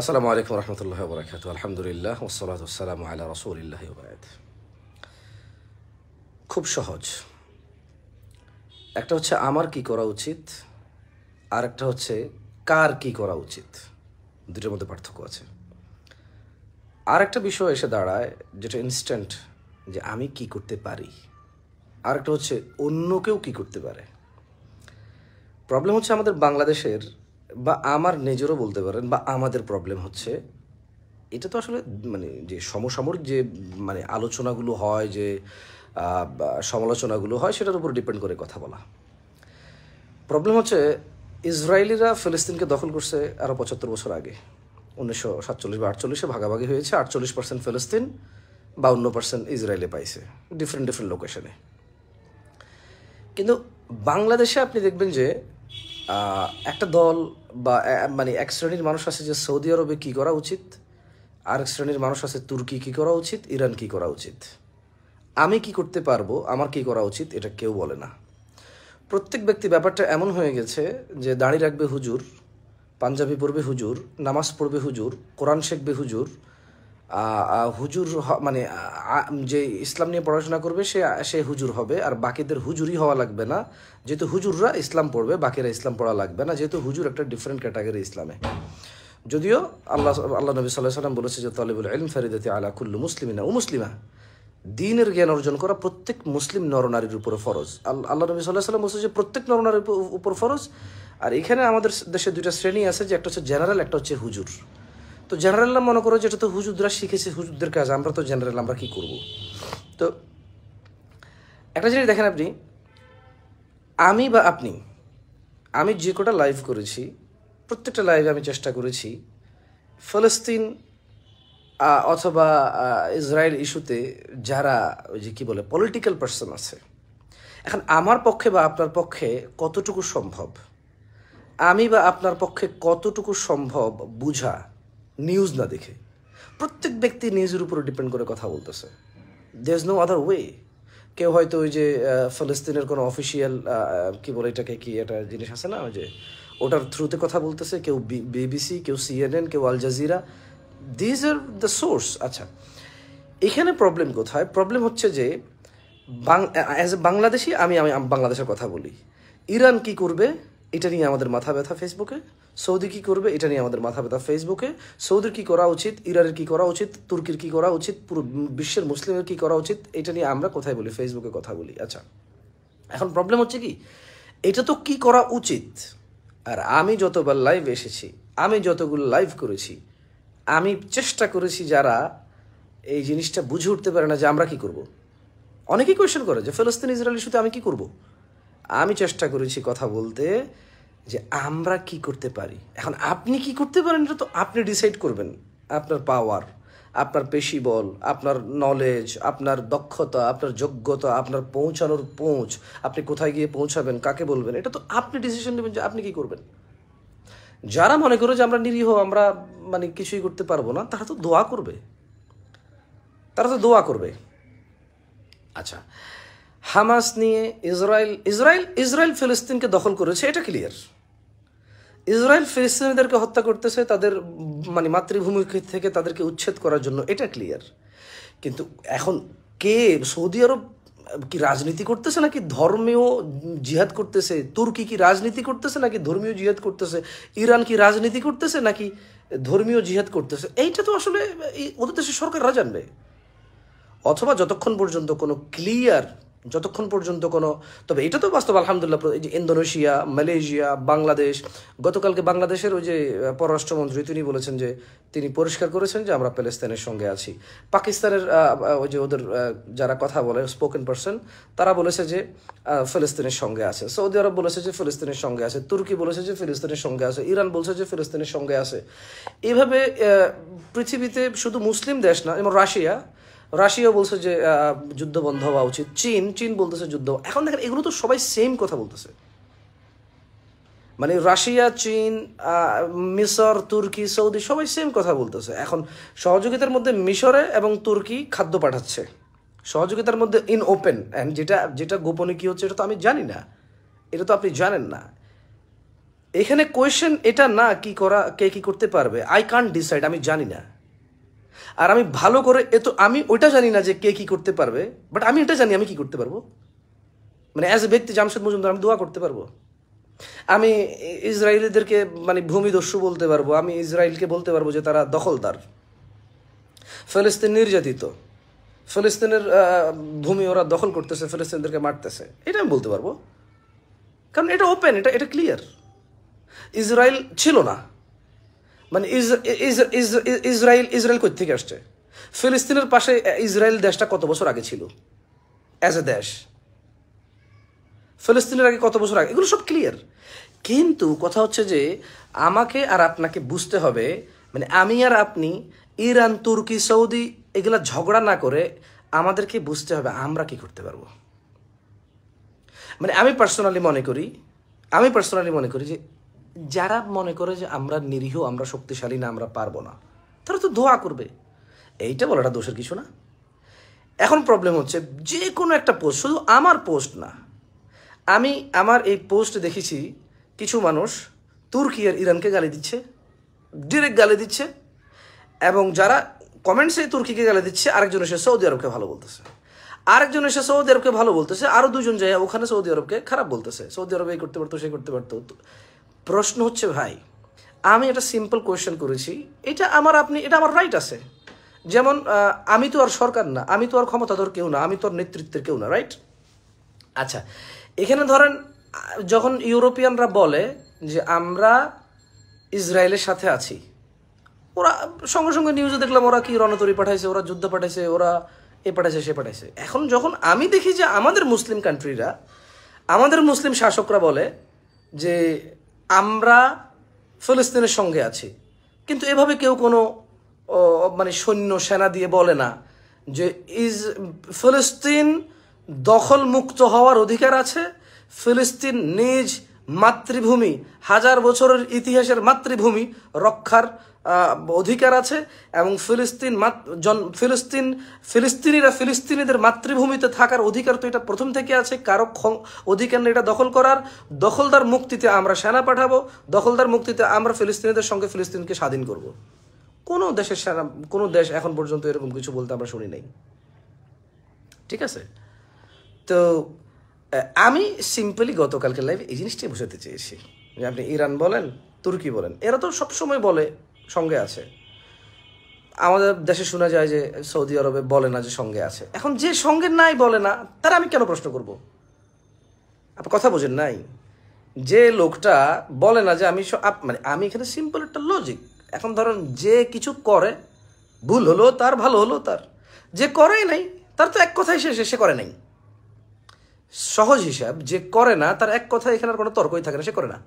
আসসালামু আলাইকুম রহমতুল্লাহ বরাকাত আলহামদুলিল্লাহ ওসলাত আসসালাম আল্লাহ রসুলিল্লাহ খুব সহজ একটা হচ্ছে আমার কি করা উচিত আর একটা হচ্ছে কার কি করা উচিত দুটোর মধ্যে পার্থক্য আছে আর একটা বিষয় এসে দাঁড়ায় যেটা ইনস্ট্যান্ট যে আমি কি করতে পারি আর একটা হচ্ছে অন্য কেউ কী করতে পারে প্রবলেম হচ্ছে আমাদের বাংলাদেশের বা আমার নিজেরও বলতে পারেন বা আমাদের প্রবলেম হচ্ছে এটা তো আসলে মানে যে সমসাময়িক যে মানে আলোচনাগুলো হয় যে সমালোচনাগুলো হয় সেটার উপর ডিপেন্ড করে কথা বলা প্রবলেম হচ্ছে ইসরায়েলিরা ফিলিস্তিনকে দখল করছে আরও পঁচাত্তর বছর আগে উনিশশো সাতচল্লিশ বা আটচল্লিশে ভাগাভাগি হয়েছে আটচল্লিশ পার্সেন্ট ফিলিস্তিন বাউন্ন পার্সেন্ট ইসরায়েলে পাইছে ডিফারেন্ট ডিফারেন্ট লোকেশনে কিন্তু বাংলাদেশে আপনি দেখবেন যে একটা দল বা মানে এক শ্রেণীর মানুষ আছে যে সৌদি আরবে কী করা উচিত আরেক শ্রেণীর মানুষ আছে তুর্কি কী করা উচিত ইরান কী করা উচিত আমি কি করতে পারবো আমার কি করা উচিত এটা কেউ বলে না প্রত্যেক ব্যক্তি ব্যাপারটা এমন হয়ে গেছে যে দাঁড়িয়ে রাখবে হুজুর পাঞ্জাবি পড়বে হুজুর নামাজ পড়বে হুজুর কোরআন শেখবে হুজুর হুজুর মানে যে ইসলাম নিয়ে পড়াশোনা করবে সে সে হুজুর হবে আর বাকিদের হুজুরই হওয়া লাগবে না যেহেতু হুজুররা ইসলাম পড়বে বাকিরা ইসলাম পড়া লাগবে না যেহেতু হুজুর একটা ডিফারেন্ট ক্যাটাগরি ইসলামে যদিও আল্লাহ আল্লাহ নবী সাল্লাহ সাল্লাম বলেছে যে তালিবুল আলম ফেরিদতি আলা কুল্লু মুসলিমিনা ও মুসলিমা দিনের জ্ঞান অর্জন করা প্রত্যেক মুসলিম নরনারীর উপরে ফরজ আল্লাহ নবী সাল্লাহ সাল্লাম বলছে যে প্রত্যেক নরনারীর উপর ফরজ আর এখানে আমাদের দেশে দুইটা শ্রেণী আছে যে একটা হচ্ছে জেনারেল একটা হচ্ছে হুজুর তো জেনারেলরা মনে করো যেটা তো হুজুদরা শিখেছে হুজুরদের কাজ আমরা তো জেনারেল আমরা কি করব তো একটা জিনিস দেখেন আপনি আমি বা আপনি আমি যে কটা লাইভ করেছি প্রত্যেকটা লাইভে আমি চেষ্টা করেছি ফলস্তিন অথবা ইসরায়েল ইস্যুতে যারা ওই যে কী বলে পলিটিক্যাল পার্সন আছে এখন আমার পক্ষে বা আপনার পক্ষে কতটুকু সম্ভব আমি বা আপনার পক্ষে কতটুকু সম্ভব বুঝা নিউজ না দেখে প্রত্যেক ব্যক্তি নিউজের উপর ডিপেন্ড করে কথা বলতেছে they is no other way কেউ হয়তো ওই যে ফলস্তিনের কোনো অফিসিয়াল কি বলে এটাকে কি একটা জিনিস আছে না ওই যে ওটার থ্রুতে কথা বলতেছে কেউ বিবিসি কেউ সিএনএন কেউ Al Jazeera these are the source আচ্ছা এখানে প্রবলেম কোথায় প্রবলেম হচ্ছে যে বাং অ্যাজ এ বাংলাদেশি আমি আমি বাংলাদেশের কথা বলি ইরান কি করবে এটা নিয়ে আমাদের মাথা ব্যথা ফেসবুকে সৌদি কী করবে এটা নিয়ে আমাদের মাথা ব্যথা ফেসবুকে সৌদির কী করা উচিত ইরানের কী করা উচিত তুর্কির কী করা উচিত পুরো বিশ্বের মুসলিমের কী করা উচিত এটা নিয়ে আমরা কোথায় বলি ফেসবুকে কথা বলি আচ্ছা এখন প্রবলেম হচ্ছে কি এটা তো কী করা উচিত আর আমি যতবার লাইভ এসেছি আমি যতগুলো লাইভ করেছি আমি চেষ্টা করেছি যারা এই জিনিসটা বুঝে উঠতে পারে না যে আমরা কী করব। অনেকেই কোয়েশন করে যে ফেলস্তিন ইসরায়েল ইস্যুতে আমি কী করবো আমি চেষ্টা করেছি কথা বলতে যে আমরা কি করতে পারি এখন আপনি কি করতে পারেন এটা তো আপনি ডিসাইড করবেন আপনার পাওয়ার আপনার পেশি বল আপনার নলেজ আপনার দক্ষতা আপনার যোগ্যতা আপনার পৌঁছানোর পৌঁছ আপনি কোথায় গিয়ে পৌঁছাবেন কাকে বলবেন এটা তো আপনি ডিসিশন নেবেন যে আপনি কি করবেন যারা মনে করো যে আমরা নিরীহ আমরা মানে কিছুই করতে পারবো না তারা তো দোয়া করবে তারা তো দোয়া করবে আচ্ছা হামাস নিয়ে ইসরায়েল ইসরায়েল ইসরায়েল ফিলিস্তিনকে দখল করেছে এটা ক্লিয়ার ইসরায়েল ফিলিস্তিনিদেরকে হত্যা করতেছে তাদের মানে মাতৃভূমি থেকে তাদেরকে উচ্ছেদ করার জন্য এটা ক্লিয়ার কিন্তু এখন কে সৌদি আরব কি রাজনীতি করতেছে নাকি ধর্মীয় জিহাদ করতেছে তুর্কি কি রাজনীতি করতেছে নাকি ধর্মীয় জিহাদ করতেছে ইরান কি রাজনীতি করতেছে নাকি ধর্মীয় জিহাদ করতেছে এইটা তো আসলে ওদের দেশের সরকাররা জানবে অথবা যতক্ষণ পর্যন্ত কোনো ক্লিয়ার যতক্ষণ পর্যন্ত কোনো তবে এটা তো বাস্তব আলহামদুলিল্লাহ যে ইন্দোনেশিয়া মালয়েশিয়া বাংলাদেশ গতকালকে বাংলাদেশের ওই যে পররাষ্ট্রমন্ত্রী তিনি বলেছেন যে তিনি পরিষ্কার করেছেন যে আমরা প্যালেস্তাইনের সঙ্গে আছি পাকিস্তানের ওই যে ওদের যারা কথা বলে স্পোকেন পার্সন তারা বলেছে যে ফিলিস্তিনের সঙ্গে আছে সৌদি আরব বলেছে যে ফিলিস্তিনের সঙ্গে আছে তুর্কি বলেছে যে ফিলিস্তিনের সঙ্গে আছে ইরান বলছে যে ফিলিস্তিনের সঙ্গে আছে এভাবে পৃথিবীতে শুধু মুসলিম দেশ না যেমন রাশিয়া রাশিয়া বলছে যে যুদ্ধ বন্ধ হওয়া উচিত চীন চীন বলতেছে যুদ্ধ এখন দেখেন এগুলো তো সবাই সেম কথা বলতেছে মানে রাশিয়া চীন মিশর তুর্কি সৌদি সবাই সেম কথা বলতেছে এখন সহযোগিতার মধ্যে মিশরে এবং তুর্কি খাদ্য পাঠাচ্ছে সহযোগিতার মধ্যে ইন ওপেন অ্যান্ড যেটা যেটা গোপনে কী হচ্ছে এটা তো আমি জানি না এটা তো আপনি জানেন না এখানে কোয়েশ্চেন এটা না কি করা কে কি করতে পারবে আই কান্ট ডিসাইড আমি জানি না আর আমি ভালো করে এ তো আমি ওইটা জানি না যে কে কি করতে পারবে বাট আমি এটা জানি আমি কি করতে পারবো মানে অ্যাজ এ ব্যক্তি জামশেদ মজুমদার আমি দোয়া করতে পারবো আমি ইসরায়েলিদেরকে মানে ভূমিদস্যু বলতে পারবো আমি ইসরায়েলকে বলতে পারবো যে তারা দখলদার ফেলিস্তিন নির্যাতিত ফিলিস্তিনের ভূমি ওরা দখল করতেছে ফিলিস্তিনদেরকে মারতেছে এটা আমি বলতে পারবো কারণ এটা ওপেন এটা এটা ক্লিয়ার ইসরায়েল ছিল না মানে ইসরায়েল ইসরায়েল কোথ থেকে আসছে ফিলিস্তিনের পাশে ইসরায়েল দেশটা কত বছর আগে ছিল অ্যাজ এ দেশ ফিলিস্তিনের আগে কত বছর আগে এগুলো সব ক্লিয়ার কিন্তু কথা হচ্ছে যে আমাকে আর আপনাকে বুঝতে হবে মানে আমি আর আপনি ইরান তুর্কি সৌদি এগুলা ঝগড়া না করে আমাদেরকে বুঝতে হবে আমরা কি করতে পারবো মানে আমি পার্সোনালি মনে করি আমি পার্সোনালি মনে করি যে যারা মনে করে যে আমরা নিরীহ আমরা শক্তিশালী না আমরা পারবো না তারা তো ধোয়া করবে এইটা বলাটা দোষের কিছু না এখন প্রবলেম হচ্ছে যে কোনো একটা পোস্ট শুধু আমার পোস্ট না আমি আমার এই পোস্ট দেখেছি কিছু মানুষ তুর্কি আর ইরানকে গালি দিচ্ছে ডিরেক্ট গালি দিচ্ছে এবং যারা কমেন্টসে তুর্কিকে গালি দিচ্ছে আরেকজন এসে সৌদি আরবকে ভালো বলতেছে আরেকজন এসে সৌদি আরবকে ভালো বলতেছে আরও দুজন যায় ওখানে সৌদি আরবকে খারাপ বলতেছে সৌদি আরবে এই করতে পারতো সে করতে পারতো প্রশ্ন হচ্ছে ভাই আমি এটা সিম্পল কোয়েশ্চেন করেছি এটা আমার আপনি এটা আমার রাইট আছে যেমন আমি তো আর সরকার না আমি তো আর ক্ষমতাধর কেউ না আমি তো আর নেতৃত্বের কেউ না রাইট আচ্ছা এখানে ধরেন যখন ইউরোপিয়ানরা বলে যে আমরা ইসরায়েলের সাথে আছি ওরা সঙ্গে সঙ্গে নিউজে দেখলাম ওরা কি রণতরি পাঠাইছে ওরা যুদ্ধ পাঠাইছে ওরা এ পাঠাইছে সে পাঠাইছে এখন যখন আমি দেখি যে আমাদের মুসলিম কান্ট্রিরা আমাদের মুসলিম শাসকরা বলে যে আমরা ফিলিস্তিনের সঙ্গে আছি কিন্তু এভাবে কেউ কোনো মানে সৈন্য সেনা দিয়ে বলে না যে ইজ ফিলিস্তিন দখল মুক্ত হওয়ার অধিকার আছে ফিলিস্তিন নিজ মাতৃভূমি হাজার বছরের ইতিহাসের মাতৃভূমি রক্ষার অধিকার আছে এবং ফিলিস্তিন জন ফিলিস্তিন ফিলিস্তিনিরা ফিলিস্তিনিদের মাতৃভূমিতে থাকার অধিকার তো এটা প্রথম থেকে আছে কারো অধিকার নেই এটা দখল করার দখলদার মুক্তিতে আমরা সেনা পাঠাবো দখলদার মুক্তিতে আমরা ফিলিস্তিনিদের সঙ্গে ফিলিস্তিনকে স্বাধীন করব। কোনো দেশের সেনা কোনো দেশ এখন পর্যন্ত এরকম কিছু বলতে আমরা শুনি নাই ঠিক আছে তো আমি সিম্পলি গতকালকে লাইভে এই জিনিসটাই বোঝাতে চেয়েছি যে আপনি ইরান বলেন তুর্কি বলেন এরা তো সবসময় বলে সঙ্গে আছে আমাদের দেশে শোনা যায় যে সৌদি আরবে বলে না যে সঙ্গে আছে এখন যে সঙ্গে নাই বলে না তারা আমি কেন প্রশ্ন করব আপনি কথা বোঝেন নাই যে লোকটা বলে না যে আমি মানে আমি এখানে সিম্পল একটা লজিক এখন ধরেন যে কিছু করে ভুল হলো তার ভালো হলো তার যে করে নাই তার তো এক কথাই শেষে সে করে নাই সহজ হিসাব যে করে না তার এক কথা এখানে আর কোনো তর্কই থাকে না সে করে না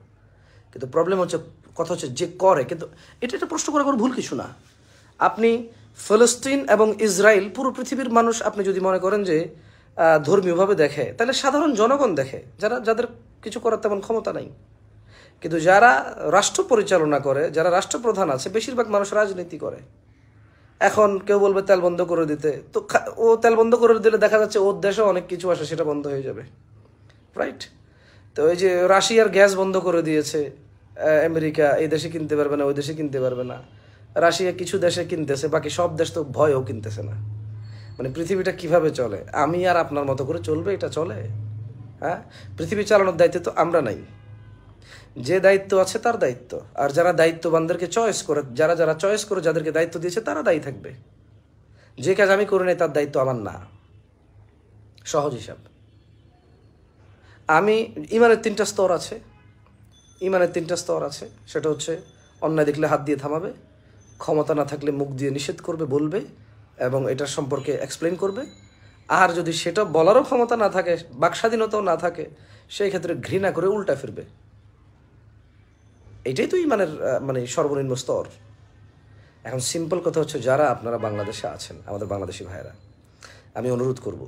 কিন্তু প্রবলেম হচ্ছে কথা হচ্ছে যে করে কিন্তু এটা একটা প্রশ্ন করা কোনো ভুল কিছু না আপনি ফলস্তিন এবং ইসরায়েল পুরো পৃথিবীর মানুষ আপনি যদি মনে করেন যে ধর্মীয়ভাবে দেখে তাহলে সাধারণ জনগণ দেখে যারা যাদের কিছু করার তেমন ক্ষমতা নাই কিন্তু যারা রাষ্ট্র পরিচালনা করে যারা রাষ্ট্রপ্রধান আছে বেশিরভাগ মানুষ রাজনীতি করে এখন কেউ বলবে তেল বন্ধ করে দিতে তো ও তেল বন্ধ করে দিলে দেখা যাচ্ছে ওর দেশে অনেক কিছু আসে সেটা বন্ধ হয়ে যাবে রাইট তো ওই যে রাশিয়ার গ্যাস বন্ধ করে দিয়েছে আমেরিকা এই দেশে কিনতে পারবে না ওই দেশে কিনতে পারবে না রাশিয়া কিছু দেশে কিনতেছে বাকি সব দেশ তো ভয়ও কিনতেছে না মানে পৃথিবীটা কিভাবে চলে আমি আর আপনার মতো করে চলবে এটা চলে হ্যাঁ পৃথিবী চালানোর দায়িত্ব তো আমরা নাই যে দায়িত্ব আছে তার দায়িত্ব আর যারা দায়িত্ববানদেরকে চয়েস করে যারা যারা চয়েস করে যাদেরকে দায়িত্ব দিয়েছে তারা দায়ী থাকবে যে কাজ আমি করে নেই তার দায়িত্ব আমার না সহজ হিসাব আমি ইমানের তিনটা স্তর আছে ইমানের তিনটা স্তর আছে সেটা হচ্ছে অন্যায় দেখলে হাত দিয়ে থামাবে ক্ষমতা না থাকলে মুখ দিয়ে নিষেধ করবে বলবে এবং এটার সম্পর্কে এক্সপ্লেন করবে আর যদি সেটা বলারও ক্ষমতা না থাকে বাকস্বাধীনতাও না থাকে সেই ক্ষেত্রে ঘৃণা করে উল্টা ফিরবে এটাই তো ইমানের মানে সর্বনিম্ন স্তর এখন সিম্পল কথা হচ্ছে যারা আপনারা বাংলাদেশে আছেন আমাদের বাংলাদেশি ভাইয়েরা আমি অনুরোধ করব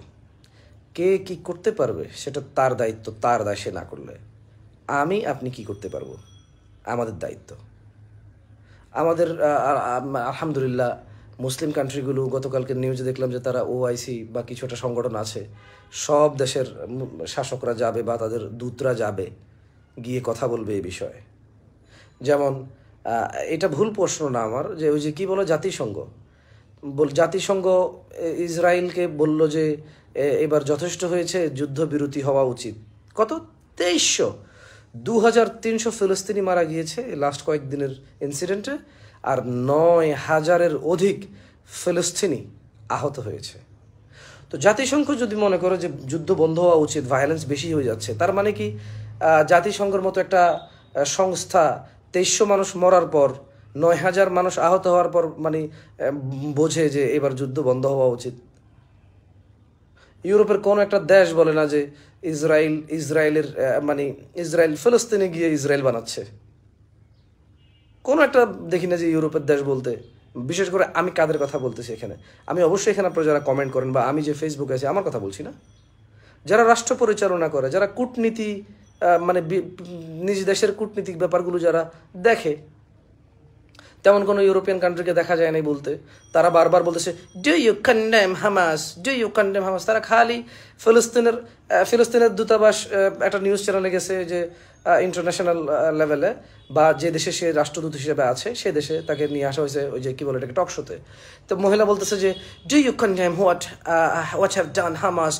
কে কি করতে পারবে সেটা তার দায়িত্ব তার দায় সে না করলে আমি আপনি কি করতে পারবো আমাদের দায়িত্ব আমাদের আলহামদুলিল্লাহ মুসলিম কান্ট্রিগুলো গতকালকে নিউজে দেখলাম যে তারা ওআইসি বা কিছু একটা সংগঠন আছে সব দেশের শাসকরা যাবে বা তাদের দূতরা যাবে গিয়ে কথা বলবে এই বিষয়ে যেমন এটা ভুল প্রশ্ন না আমার যে ওই যে কী বলো জাতিসংঘ বল জাতিসংঘ ইসরায়েলকে বলল যে এবার যথেষ্ট হয়েছে যুদ্ধবিরতি হওয়া উচিত কত তেইশশো দু হাজার তিনশো ফিলিস্তিনি মারা গিয়েছে লাস্ট কয়েকদিনের ইনসিডেন্টে আর নয় হাজারের অধিক ফিলিস্তিনি আহত হয়েছে তো জাতিসংঘ যদি মনে করে যে যুদ্ধ বন্ধ হওয়া উচিত ভায়োলেন্স বেশি হয়ে যাচ্ছে তার মানে কি জাতিসংঘের মতো একটা সংস্থা তেইশশো মানুষ মরার পর নয় হাজার মানুষ আহত হওয়ার পর মানে বোঝে যে এবার যুদ্ধ বন্ধ হওয়া উচিত ইউরোপের কোনো একটা দেশ বলে না যে ইসরায়েল ইসরায়েলের মানে ইসরায়েল ফিলিস্তিনে গিয়ে ইসরায়েল বানাচ্ছে কোনো একটা দেখি না যে ইউরোপের দেশ বলতে বিশেষ করে আমি কাদের কথা বলতেছি এখানে আমি অবশ্যই এখানে আপনারা যারা কমেন্ট করেন বা আমি যে ফেসবুকে আছি আমার কথা বলছি না যারা রাষ্ট্র পরিচালনা করে যারা কূটনীতি মানে নিজ দেশের কূটনীতিক ব্যাপারগুলো যারা দেখে তেমন কোনো ইউরোপিয়ান কান্ট্রিকে দেখা যায় নাই বলতে তারা বারবার বলতেছে do you condemn Hamas do you condemn Hamas তারা খালি ফিলিস্তিনের ফিলিস্তিনের দূতাবাস একটা নিউজ চ্যানেলে গেছে যে ইন্টারন্যাশনাল লেভেলে বা যে দেশে সে রাষ্ট্রদূত হিসেবে আছে সে দেশে তাকে নিয়ে আসা হয়েছে ওই যে কি বলে এটাকে টক শোতে তো মহিলা বলতেছে যে do you condemn what what have done Hamas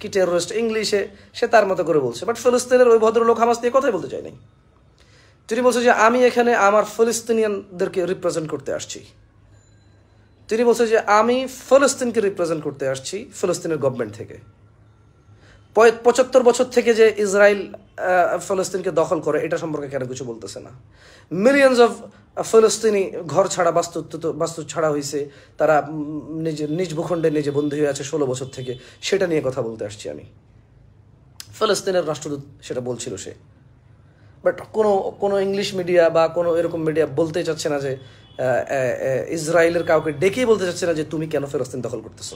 কি টেরোরিস্ট ইংলিশে সে তার মতো করে বলছে বাট ফিলিস্তিনের ওই ভদ্রলোক হামাস নিয়ে কথাই বলতে চায়নি তিনি বলছে যে আমি এখানে আমার ফিলিস্তিনিয়ানদেরকে রিপ্রেজেন্ট করতে আসছি তিনি বলছে যে আমি ফিলিস্তিনকে রিপ্রেজেন্ট করতে আসছি ফিলিস্তিনের গভর্নমেন্ট থেকে পঁচাত্তর বছর থেকে যে ইসরায়েল ফিলিস্তিনকে দখল করে এটা সম্পর্কে কেন কিছু বলতেছে না মিলিয়নস অফ ফিলিস্তিনি ঘর ছাড়া বাস্তু বাস্তু ছাড়া হয়েছে তারা নিজের নিজ ভূখণ্ডে নিজে বন্দী হয়ে আছে ষোলো বছর থেকে সেটা নিয়ে কথা বলতে আসছি আমি ফিলিস্তিনের রাষ্ট্রদূত সেটা বলছিল সে বাট কোনো কোনো ইংলিশ মিডিয়া বা কোনো এরকম মিডিয়া বলতে চাচ্ছে না যে ইসরায়েলের কাউকে ডেকেই বলতে চাচ্ছে না যে তুমি কেন ফেরস্তিন দখল করতেছো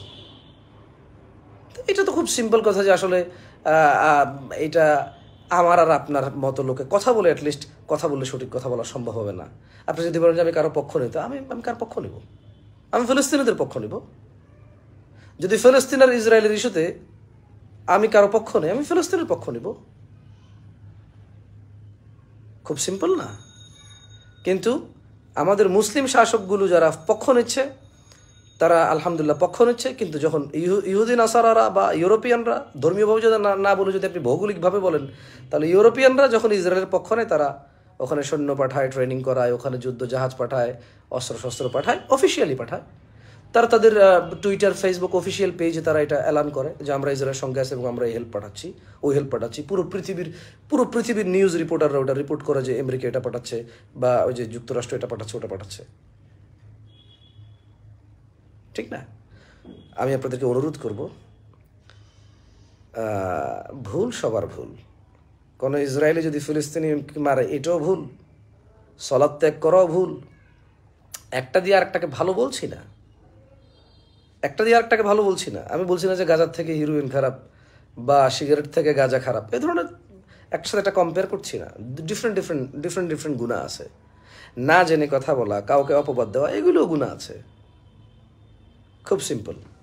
এটা তো খুব সিম্পল কথা যে আসলে এটা আমার আর আপনার মতো লোকে কথা বলে অ্যাটলিস্ট কথা বললে সঠিক কথা বলা সম্ভব হবে না আপনি যদি বলেন যে আমি কারো পক্ষ নিই তো আমি আমি কার পক্ষ নিব আমি ফিলিস্তিনিদের পক্ষ নিব যদি ফিলিস্তিন আর ইসরায়েলের ইস্যুতে আমি কারো পক্ষ নেই আমি ফিলিস্তিনের পক্ষ নিব খুব সিম্পল না কিন্তু আমাদের মুসলিম শাসকগুলো যারা পক্ষ নিচ্ছে তারা আলহামদুলিল্লাহ পক্ষ নিচ্ছে কিন্তু যখন ইহুদিন আসারারা বা ইউরোপিয়ানরা ধর্মীয়ভাবে যদি না না বলে যদি আপনি ভৌগোলিকভাবে বলেন তাহলে ইউরোপিয়ানরা যখন ইসরায়েলের পক্ষ নেয় তারা ওখানে সৈন্য পাঠায় ট্রেনিং করায় ওখানে যুদ্ধ জাহাজ পাঠায় অস্ত্রশস্ত্র পাঠায় অফিসিয়ালি পাঠায় তারা তাদের টুইটার ফেসবুক অফিসিয়াল পেজে তারা এটা অ্যালার্ম করে যে আমরা ইসরায়েলের সঙ্গে আছে এবং আমরা এই হেল্প পাঠাচ্ছি ওই হেল্প পাঠাচ্ছি পুরো পৃথিবীর পুরো পৃথিবীর নিউজ রিপোর্টাররা ওটা রিপোর্ট করে যে আমেরিকা এটা পাঠাচ্ছে বা ওই যে যুক্তরাষ্ট্র এটা পাঠাচ্ছে ওটা পাঠাচ্ছে ঠিক না আমি আপনাদেরকে অনুরোধ করব ভুল সবার ভুল কোনো ইসরায়েলে যদি ফিলিস্তিনি মারে এটাও ভুল সলাদ ত্যাগ করাও ভুল একটা দিয়ে আর একটাকে ভালো বলছি না একটা দিয়ে আরেকটাকে ভালো বলছি না আমি বলছি না যে গাজার থেকে হিরোইন খারাপ বা সিগারেট থেকে গাজা খারাপ এ ধরনের একসাথে একটা কম্পেয়ার করছি না ডিফারেন্ট ডিফারেন্ট ডিফারেন্ট ডিফারেন্ট গুণা আছে না জেনে কথা বলা কাউকে অপবাদ দেওয়া এগুলোও গুণা আছে খুব সিম্পল